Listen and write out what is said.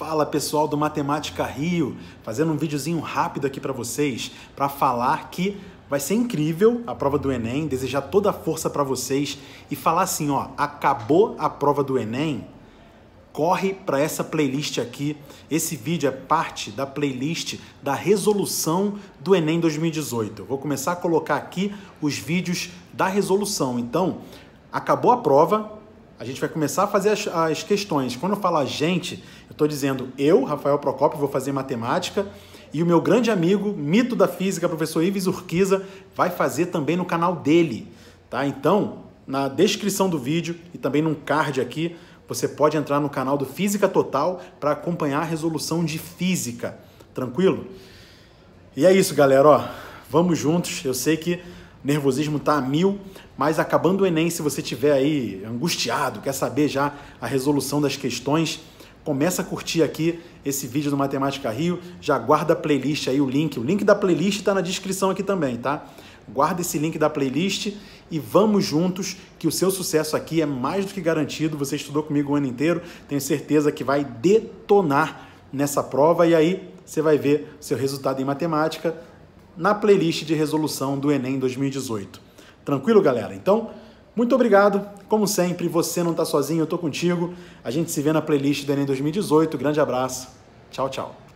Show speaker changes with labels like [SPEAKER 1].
[SPEAKER 1] Fala pessoal do Matemática Rio, fazendo um videozinho rápido aqui para vocês para falar que vai ser incrível a prova do Enem, desejar toda a força para vocês e falar assim, ó, acabou a prova do Enem, corre para essa playlist aqui. Esse vídeo é parte da playlist da resolução do Enem 2018. Eu vou começar a colocar aqui os vídeos da resolução. Então, acabou a prova, a gente vai começar a fazer as, as questões. Quando eu falo a gente, eu estou dizendo eu, Rafael Procópio, vou fazer matemática e o meu grande amigo, mito da física, professor Ives Urquiza, vai fazer também no canal dele, tá? Então, na descrição do vídeo e também num card aqui, você pode entrar no canal do Física Total para acompanhar a resolução de física, tranquilo? E é isso, galera, ó. Vamos juntos. Eu sei que nervosismo está a mil, mas acabando o Enem, se você tiver aí angustiado, quer saber já a resolução das questões, começa a curtir aqui esse vídeo do Matemática Rio, já guarda a playlist aí, o link, o link da playlist está na descrição aqui também, tá? Guarda esse link da playlist e vamos juntos que o seu sucesso aqui é mais do que garantido, você estudou comigo o ano inteiro, tenho certeza que vai detonar nessa prova e aí você vai ver seu resultado em matemática na playlist de resolução do Enem 2018. Tranquilo, galera? Então, muito obrigado. Como sempre, você não está sozinho, eu estou contigo. A gente se vê na playlist do Enem 2018. Grande abraço. Tchau, tchau.